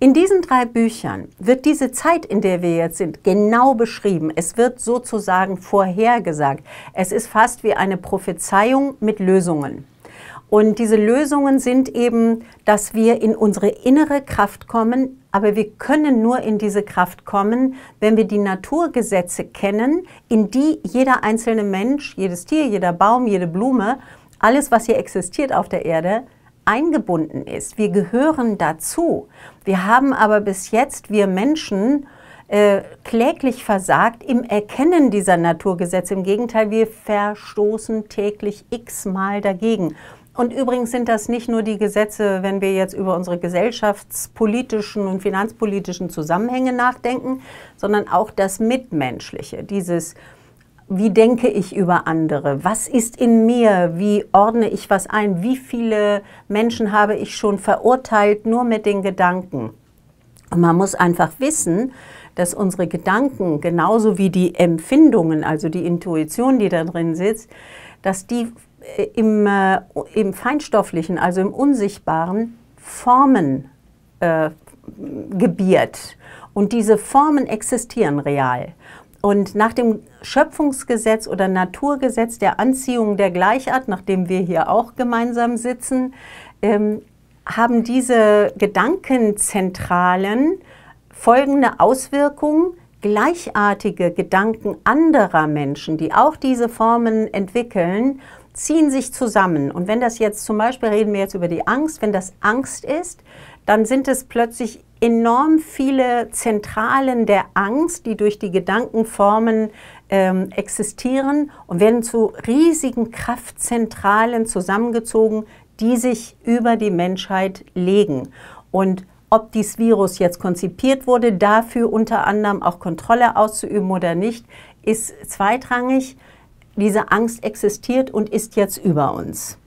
In diesen drei Büchern wird diese Zeit, in der wir jetzt sind, genau beschrieben. Es wird sozusagen vorhergesagt. Es ist fast wie eine Prophezeiung mit Lösungen. Und diese Lösungen sind eben, dass wir in unsere innere Kraft kommen, aber wir können nur in diese Kraft kommen, wenn wir die Naturgesetze kennen, in die jeder einzelne Mensch, jedes Tier, jeder Baum, jede Blume, alles, was hier existiert auf der Erde, eingebunden ist. Wir gehören dazu. Wir haben aber bis jetzt, wir Menschen, äh, kläglich versagt im Erkennen dieser Naturgesetze. Im Gegenteil, wir verstoßen täglich x-mal dagegen. Und übrigens sind das nicht nur die Gesetze, wenn wir jetzt über unsere gesellschaftspolitischen und finanzpolitischen Zusammenhänge nachdenken, sondern auch das Mitmenschliche, dieses wie denke ich über andere? Was ist in mir? Wie ordne ich was ein? Wie viele Menschen habe ich schon verurteilt nur mit den Gedanken? Und man muss einfach wissen, dass unsere Gedanken genauso wie die Empfindungen, also die Intuition, die da drin sitzt, dass die im, äh, im Feinstofflichen, also im Unsichtbaren, Formen äh, gebiert. Und diese Formen existieren real. Und nach dem Schöpfungsgesetz oder Naturgesetz der Anziehung der Gleichart, nachdem wir hier auch gemeinsam sitzen, ähm, haben diese Gedankenzentralen folgende Auswirkungen. Gleichartige Gedanken anderer Menschen, die auch diese Formen entwickeln, ziehen sich zusammen. Und wenn das jetzt zum Beispiel, reden wir jetzt über die Angst, wenn das Angst ist, dann sind es plötzlich enorm viele Zentralen der Angst, die durch die Gedankenformen ähm, existieren und werden zu riesigen Kraftzentralen zusammengezogen, die sich über die Menschheit legen. Und ob dieses Virus jetzt konzipiert wurde, dafür unter anderem auch Kontrolle auszuüben oder nicht, ist zweitrangig diese Angst existiert und ist jetzt über uns.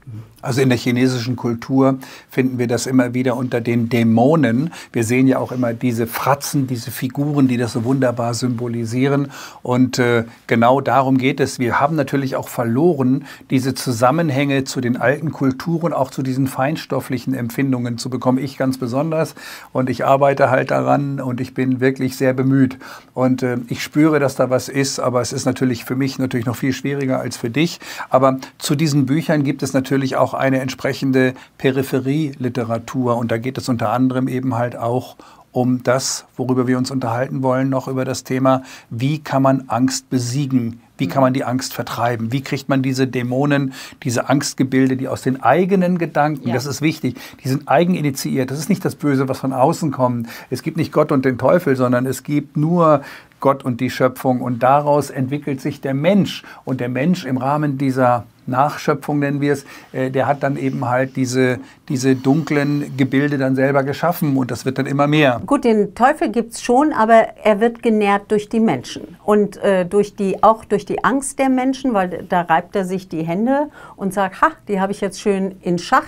Also in der chinesischen Kultur finden wir das immer wieder unter den Dämonen. Wir sehen ja auch immer diese Fratzen, diese Figuren, die das so wunderbar symbolisieren. Und äh, genau darum geht es. Wir haben natürlich auch verloren, diese Zusammenhänge zu den alten Kulturen, auch zu diesen feinstofflichen Empfindungen zu bekommen. Ich ganz besonders. Und ich arbeite halt daran und ich bin wirklich sehr bemüht. Und äh, ich spüre, dass da was ist, aber es ist natürlich für mich natürlich noch viel schwieriger als für dich. Aber zu diesen Büchern gibt es natürlich auch eine entsprechende Peripherieliteratur. Und da geht es unter anderem eben halt auch um das, worüber wir uns unterhalten wollen, noch über das Thema, wie kann man Angst besiegen? Wie kann man die Angst vertreiben? Wie kriegt man diese Dämonen, diese Angstgebilde, die aus den eigenen Gedanken, ja. das ist wichtig, die sind eigeninitiiert. Das ist nicht das Böse, was von außen kommt. Es gibt nicht Gott und den Teufel, sondern es gibt nur Gott und die Schöpfung. Und daraus entwickelt sich der Mensch. Und der Mensch im Rahmen dieser Nachschöpfung nennen wir es, äh, der hat dann eben halt diese, diese dunklen Gebilde dann selber geschaffen und das wird dann immer mehr. Gut, den Teufel gibt es schon, aber er wird genährt durch die Menschen und äh, durch die, auch durch die Angst der Menschen, weil da reibt er sich die Hände und sagt, ha, die habe ich jetzt schön in Schach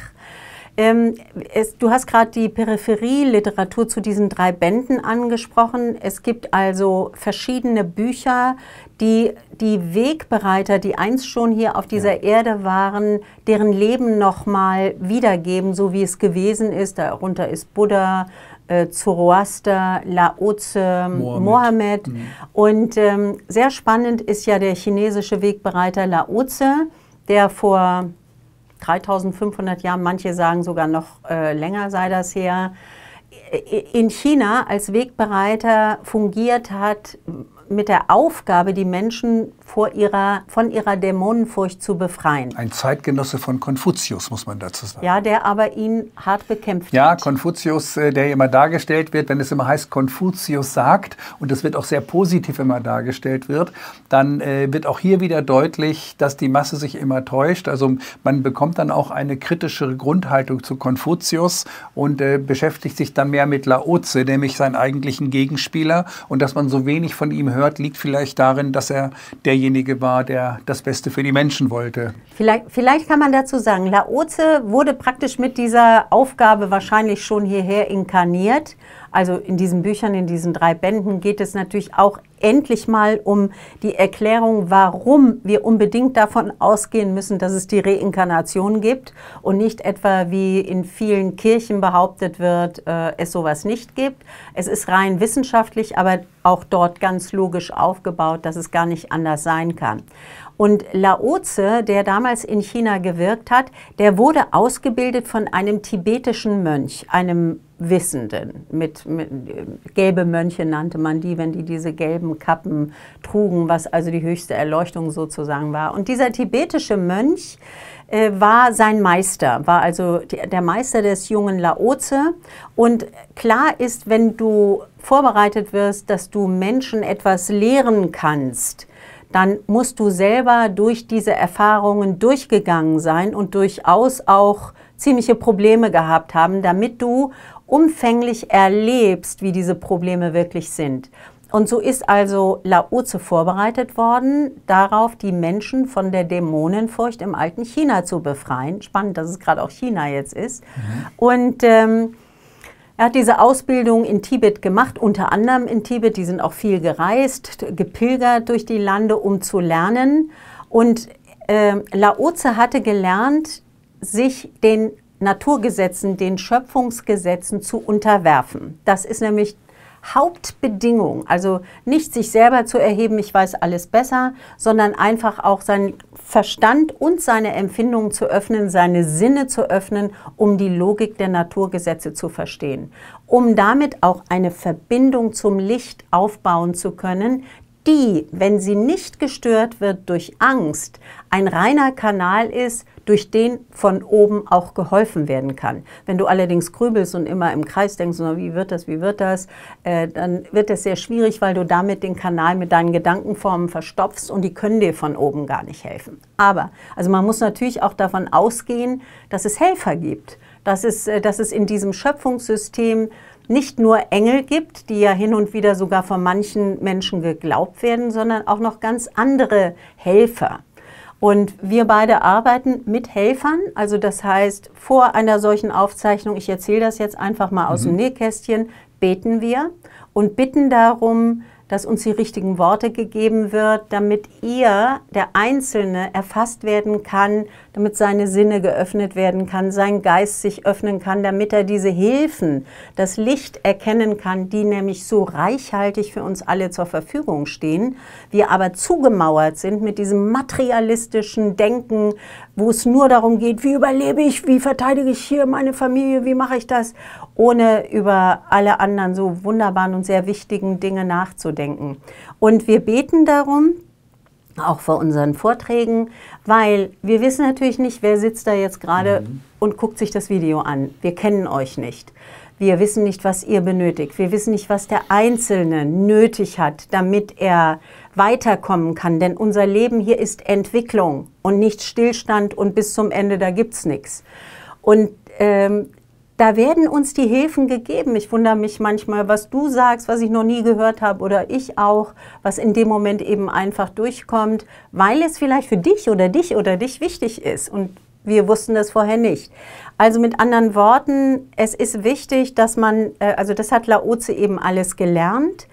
ähm, es, du hast gerade die Peripherieliteratur zu diesen drei Bänden angesprochen. Es gibt also verschiedene Bücher, die die Wegbereiter, die einst schon hier auf dieser ja. Erde waren, deren Leben nochmal wiedergeben, so wie es gewesen ist. Darunter ist Buddha, äh, Zoroaster, Laozi, Mohammed. Mhm. Und ähm, sehr spannend ist ja der chinesische Wegbereiter Laozi, der vor 3500 Jahren, manche sagen sogar noch äh, länger sei das her, in China als Wegbereiter fungiert hat mit der Aufgabe, die Menschen vor ihrer, von ihrer Dämonenfurcht zu befreien. Ein Zeitgenosse von Konfuzius, muss man dazu sagen. Ja, der aber ihn hart bekämpft ja, hat. Ja, Konfuzius, äh, der immer dargestellt wird, wenn es immer heißt, Konfuzius sagt, und das wird auch sehr positiv immer dargestellt wird, dann äh, wird auch hier wieder deutlich, dass die Masse sich immer täuscht. Also man bekommt dann auch eine kritischere Grundhaltung zu Konfuzius und äh, beschäftigt sich dann mehr mit Laozi, nämlich seinen eigentlichen Gegenspieler. Und dass man so wenig von ihm hört, liegt vielleicht darin, dass er der derjenige war, der das Beste für die Menschen wollte. Vielleicht, vielleicht kann man dazu sagen, Laoze wurde praktisch mit dieser Aufgabe wahrscheinlich schon hierher inkarniert. Also in diesen Büchern, in diesen drei Bänden geht es natürlich auch endlich mal um die Erklärung, warum wir unbedingt davon ausgehen müssen, dass es die Reinkarnation gibt und nicht etwa wie in vielen Kirchen behauptet wird, äh, es sowas nicht gibt. Es ist rein wissenschaftlich, aber auch dort ganz logisch aufgebaut, dass es gar nicht anders sein kann. Und Laoze, der damals in China gewirkt hat, der wurde ausgebildet von einem tibetischen Mönch, einem Wissenden. Mit, mit, gelbe Mönche nannte man die, wenn die diese gelben Kappen trugen, was also die höchste Erleuchtung sozusagen war. Und dieser tibetische Mönch äh, war sein Meister, war also der Meister des jungen Laoze. Und klar ist, wenn du vorbereitet wirst, dass du Menschen etwas lehren kannst, dann musst du selber durch diese Erfahrungen durchgegangen sein und durchaus auch ziemliche Probleme gehabt haben, damit du umfänglich erlebst, wie diese Probleme wirklich sind. Und so ist also Laoze vorbereitet worden, darauf die Menschen von der Dämonenfurcht im alten China zu befreien. Spannend, dass es gerade auch China jetzt ist. Mhm. Und ähm, er hat diese Ausbildung in Tibet gemacht, unter anderem in Tibet. Die sind auch viel gereist, gepilgert durch die Lande, um zu lernen. Und äh, Laoze hatte gelernt, sich den Naturgesetzen, den Schöpfungsgesetzen zu unterwerfen. Das ist nämlich Hauptbedingung, also nicht sich selber zu erheben, ich weiß alles besser, sondern einfach auch seinen Verstand und seine Empfindungen zu öffnen, seine Sinne zu öffnen, um die Logik der Naturgesetze zu verstehen, um damit auch eine Verbindung zum Licht aufbauen zu können, die, wenn sie nicht gestört wird durch Angst, ein reiner Kanal ist durch den von oben auch geholfen werden kann. Wenn du allerdings grübelst und immer im Kreis denkst, wie wird das, wie wird das, äh, dann wird das sehr schwierig, weil du damit den Kanal mit deinen Gedankenformen verstopfst und die können dir von oben gar nicht helfen. Aber, also man muss natürlich auch davon ausgehen, dass es Helfer gibt, dass es, äh, dass es in diesem Schöpfungssystem nicht nur Engel gibt, die ja hin und wieder sogar von manchen Menschen geglaubt werden, sondern auch noch ganz andere Helfer. Und wir beide arbeiten mit Helfern. Also das heißt, vor einer solchen Aufzeichnung, ich erzähle das jetzt einfach mal aus mhm. dem Nähkästchen, beten wir und bitten darum, dass uns die richtigen Worte gegeben wird, damit er, der Einzelne, erfasst werden kann, damit seine Sinne geöffnet werden kann, sein Geist sich öffnen kann, damit er diese Hilfen, das Licht erkennen kann, die nämlich so reichhaltig für uns alle zur Verfügung stehen, wir aber zugemauert sind mit diesem materialistischen Denken, wo es nur darum geht, wie überlebe ich, wie verteidige ich hier meine Familie, wie mache ich das ohne über alle anderen so wunderbaren und sehr wichtigen Dinge nachzudenken. Und wir beten darum, auch vor unseren Vorträgen, weil wir wissen natürlich nicht, wer sitzt da jetzt gerade mhm. und guckt sich das Video an. Wir kennen euch nicht. Wir wissen nicht, was ihr benötigt. Wir wissen nicht, was der Einzelne nötig hat, damit er weiterkommen kann. Denn unser Leben hier ist Entwicklung und nicht Stillstand und bis zum Ende, da gibt es nichts. Und ähm, da werden uns die Hilfen gegeben. Ich wundere mich manchmal, was du sagst, was ich noch nie gehört habe oder ich auch, was in dem Moment eben einfach durchkommt, weil es vielleicht für dich oder dich oder dich wichtig ist. Und wir wussten das vorher nicht. Also mit anderen Worten, es ist wichtig, dass man, äh, also das hat Laoze eben alles gelernt.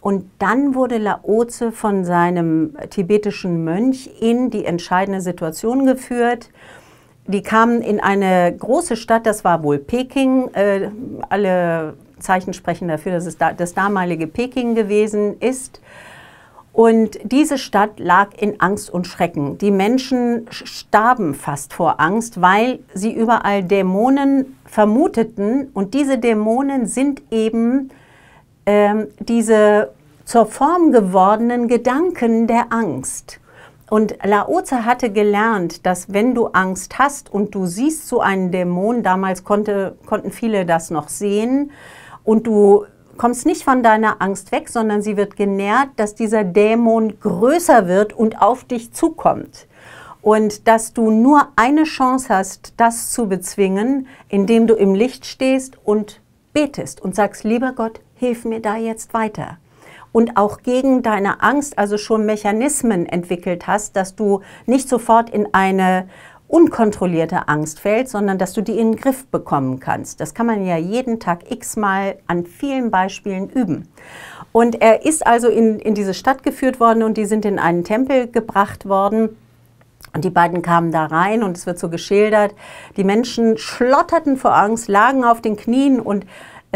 Und dann wurde Laoze von seinem tibetischen Mönch in die entscheidende Situation geführt die kamen in eine große Stadt, das war wohl Peking. Äh, alle Zeichen sprechen dafür, dass es da, das damalige Peking gewesen ist. Und diese Stadt lag in Angst und Schrecken. Die Menschen starben fast vor Angst, weil sie überall Dämonen vermuteten. Und diese Dämonen sind eben ähm, diese zur Form gewordenen Gedanken der Angst. Und Laozi hatte gelernt, dass wenn du Angst hast und du siehst so einen Dämon, damals konnte, konnten viele das noch sehen, und du kommst nicht von deiner Angst weg, sondern sie wird genährt, dass dieser Dämon größer wird und auf dich zukommt. Und dass du nur eine Chance hast, das zu bezwingen, indem du im Licht stehst und betest und sagst, lieber Gott, hilf mir da jetzt weiter und auch gegen deine Angst also schon Mechanismen entwickelt hast, dass du nicht sofort in eine unkontrollierte Angst fällst, sondern dass du die in den Griff bekommen kannst. Das kann man ja jeden Tag x-mal an vielen Beispielen üben. Und er ist also in, in diese Stadt geführt worden und die sind in einen Tempel gebracht worden. Und die beiden kamen da rein und es wird so geschildert, die Menschen schlotterten vor Angst, lagen auf den Knien und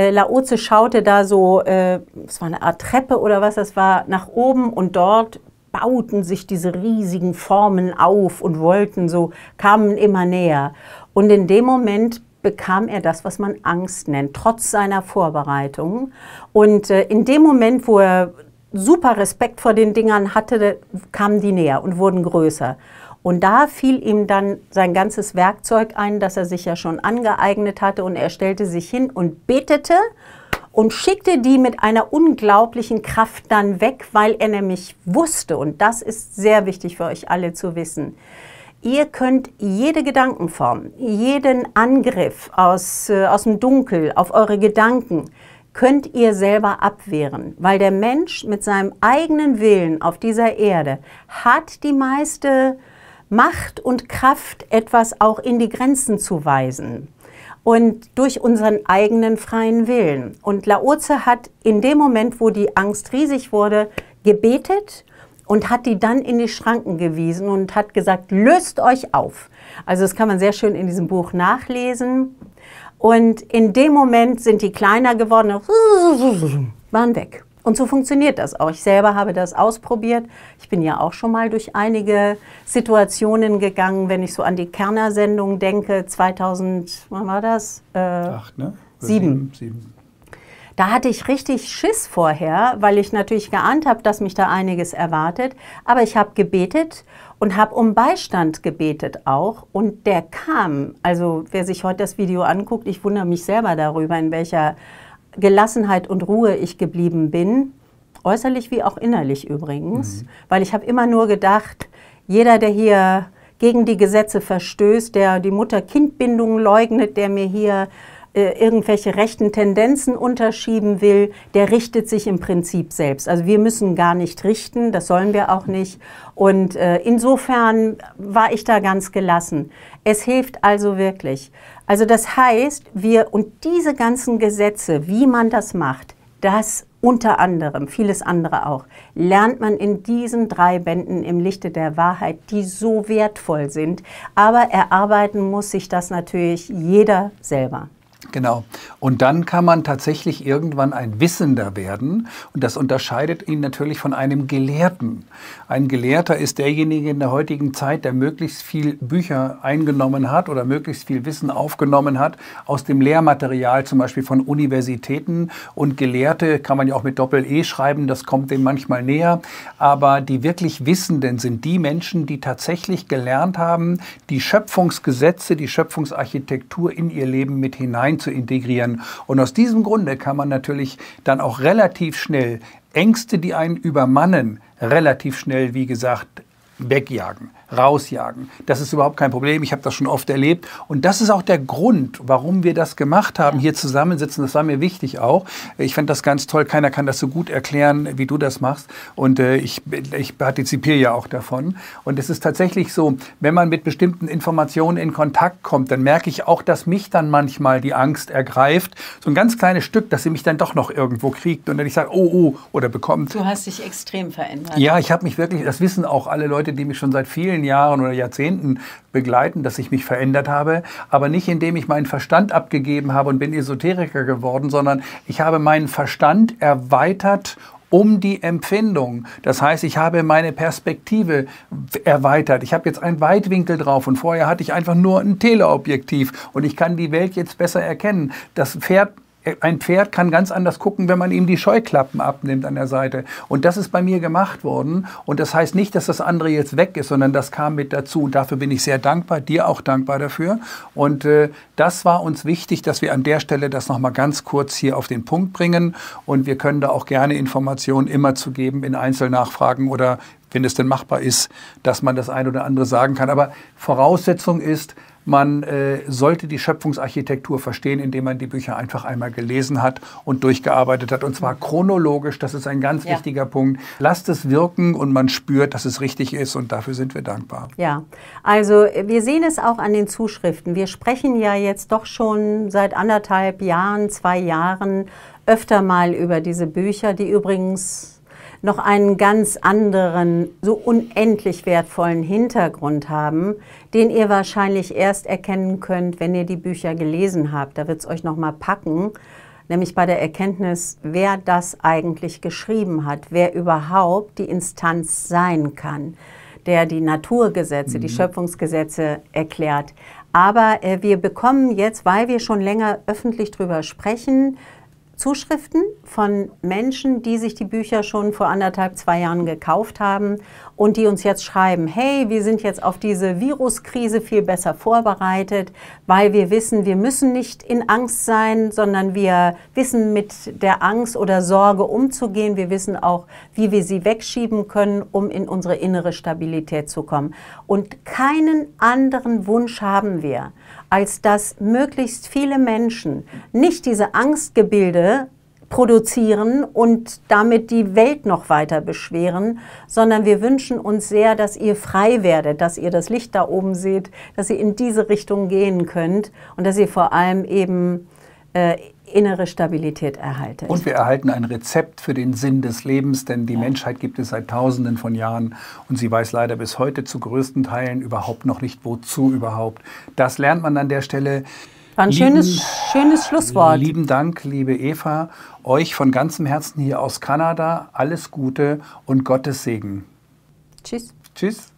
äh, Laoze schaute da so, äh, es war eine Art Treppe oder was das war, nach oben und dort bauten sich diese riesigen Formen auf und wollten so, kamen immer näher. Und in dem Moment bekam er das, was man Angst nennt, trotz seiner Vorbereitung. Und äh, in dem Moment, wo er super Respekt vor den Dingern hatte, kamen die näher und wurden größer. Und da fiel ihm dann sein ganzes Werkzeug ein, das er sich ja schon angeeignet hatte. Und er stellte sich hin und betete und schickte die mit einer unglaublichen Kraft dann weg, weil er nämlich wusste, und das ist sehr wichtig für euch alle zu wissen, Ihr könnt jede Gedankenform, jeden Angriff aus, äh, aus dem Dunkel auf eure Gedanken, könnt ihr selber abwehren, weil der Mensch mit seinem eigenen Willen auf dieser Erde hat die meiste Macht und Kraft, etwas auch in die Grenzen zu weisen und durch unseren eigenen freien Willen. Und Laoze hat in dem Moment, wo die Angst riesig wurde, gebetet und hat die dann in die Schranken gewiesen und hat gesagt, löst euch auf. Also das kann man sehr schön in diesem Buch nachlesen. Und in dem Moment sind die kleiner geworden, waren weg. Und so funktioniert das auch. Ich selber habe das ausprobiert. Ich bin ja auch schon mal durch einige Situationen gegangen, wenn ich so an die Kerner-Sendung denke, 2000, wann war das? Äh, Acht, ne? Sieben. sieben. Da hatte ich richtig Schiss vorher, weil ich natürlich geahnt habe, dass mich da einiges erwartet. Aber ich habe gebetet und habe um Beistand gebetet auch. Und der kam. Also wer sich heute das Video anguckt, ich wundere mich selber darüber, in welcher Gelassenheit und Ruhe ich geblieben bin, äußerlich wie auch innerlich übrigens, mhm. weil ich habe immer nur gedacht, jeder, der hier gegen die Gesetze verstößt, der die Mutter-Kind-Bindung leugnet, der mir hier äh, irgendwelche rechten Tendenzen unterschieben will, der richtet sich im Prinzip selbst. Also wir müssen gar nicht richten, das sollen wir auch nicht. Und äh, insofern war ich da ganz gelassen. Es hilft also wirklich. Also das heißt, wir und diese ganzen Gesetze, wie man das macht, das unter anderem, vieles andere auch, lernt man in diesen drei Bänden im Lichte der Wahrheit, die so wertvoll sind. Aber erarbeiten muss sich das natürlich jeder selber. Genau. Und dann kann man tatsächlich irgendwann ein Wissender werden. Und das unterscheidet ihn natürlich von einem Gelehrten. Ein Gelehrter ist derjenige in der heutigen Zeit, der möglichst viel Bücher eingenommen hat oder möglichst viel Wissen aufgenommen hat aus dem Lehrmaterial, zum Beispiel von Universitäten. Und Gelehrte kann man ja auch mit Doppel-E schreiben, das kommt dem manchmal näher. Aber die wirklich Wissenden sind die Menschen, die tatsächlich gelernt haben, die Schöpfungsgesetze, die Schöpfungsarchitektur in ihr Leben mit hinein rein zu integrieren. Und aus diesem Grunde kann man natürlich dann auch relativ schnell Ängste, die einen übermannen, relativ schnell, wie gesagt, wegjagen rausjagen. Das ist überhaupt kein Problem. Ich habe das schon oft erlebt. Und das ist auch der Grund, warum wir das gemacht haben, hier zusammensitzen. Das war mir wichtig auch. Ich fand das ganz toll. Keiner kann das so gut erklären, wie du das machst. Und äh, ich, ich partizipiere ja auch davon. Und es ist tatsächlich so, wenn man mit bestimmten Informationen in Kontakt kommt, dann merke ich auch, dass mich dann manchmal die Angst ergreift. So ein ganz kleines Stück, dass sie mich dann doch noch irgendwo kriegt und dann ich sage, oh, oh, oder bekommt. Du hast dich extrem verändert. Ja, ich habe mich wirklich, das wissen auch alle Leute, die mich schon seit vielen vielen Jahren oder Jahrzehnten begleiten, dass ich mich verändert habe, aber nicht indem ich meinen Verstand abgegeben habe und bin Esoteriker geworden, sondern ich habe meinen Verstand erweitert um die Empfindung. Das heißt, ich habe meine Perspektive erweitert. Ich habe jetzt einen Weitwinkel drauf und vorher hatte ich einfach nur ein Teleobjektiv und ich kann die Welt jetzt besser erkennen. Das Pferd ein Pferd kann ganz anders gucken, wenn man ihm die Scheuklappen abnimmt an der Seite. Und das ist bei mir gemacht worden. Und das heißt nicht, dass das andere jetzt weg ist, sondern das kam mit dazu. Dafür bin ich sehr dankbar, dir auch dankbar dafür. Und äh, das war uns wichtig, dass wir an der Stelle das nochmal ganz kurz hier auf den Punkt bringen. Und wir können da auch gerne Informationen immer zu geben in Einzelnachfragen oder wenn es denn machbar ist, dass man das ein oder andere sagen kann. Aber Voraussetzung ist, man äh, sollte die Schöpfungsarchitektur verstehen, indem man die Bücher einfach einmal gelesen hat und durchgearbeitet hat. Und zwar chronologisch, das ist ein ganz ja. wichtiger Punkt. Lasst es wirken und man spürt, dass es richtig ist und dafür sind wir dankbar. Ja, also äh, wir sehen es auch an den Zuschriften. Wir sprechen ja jetzt doch schon seit anderthalb Jahren, zwei Jahren öfter mal über diese Bücher, die übrigens noch einen ganz anderen, so unendlich wertvollen Hintergrund haben, den ihr wahrscheinlich erst erkennen könnt, wenn ihr die Bücher gelesen habt. Da wird es euch nochmal packen, nämlich bei der Erkenntnis, wer das eigentlich geschrieben hat, wer überhaupt die Instanz sein kann, der die Naturgesetze, mhm. die Schöpfungsgesetze erklärt. Aber äh, wir bekommen jetzt, weil wir schon länger öffentlich drüber sprechen, Zuschriften von Menschen, die sich die Bücher schon vor anderthalb, zwei Jahren gekauft haben und die uns jetzt schreiben, hey, wir sind jetzt auf diese Viruskrise viel besser vorbereitet, weil wir wissen, wir müssen nicht in Angst sein, sondern wir wissen mit der Angst oder Sorge umzugehen. Wir wissen auch, wie wir sie wegschieben können, um in unsere innere Stabilität zu kommen. Und keinen anderen Wunsch haben wir als dass möglichst viele Menschen nicht diese Angstgebilde produzieren und damit die Welt noch weiter beschweren, sondern wir wünschen uns sehr, dass ihr frei werdet, dass ihr das Licht da oben seht, dass ihr in diese Richtung gehen könnt und dass ihr vor allem eben äh, innere Stabilität erhalte. Und wir erhalten ein Rezept für den Sinn des Lebens, denn die ja. Menschheit gibt es seit Tausenden von Jahren und sie weiß leider bis heute zu größten Teilen überhaupt noch nicht, wozu überhaupt. Das lernt man an der Stelle. War ein lieben, schönes, schönes Schlusswort. Lieben Dank, liebe Eva, euch von ganzem Herzen hier aus Kanada alles Gute und Gottes Segen. Tschüss. Tschüss.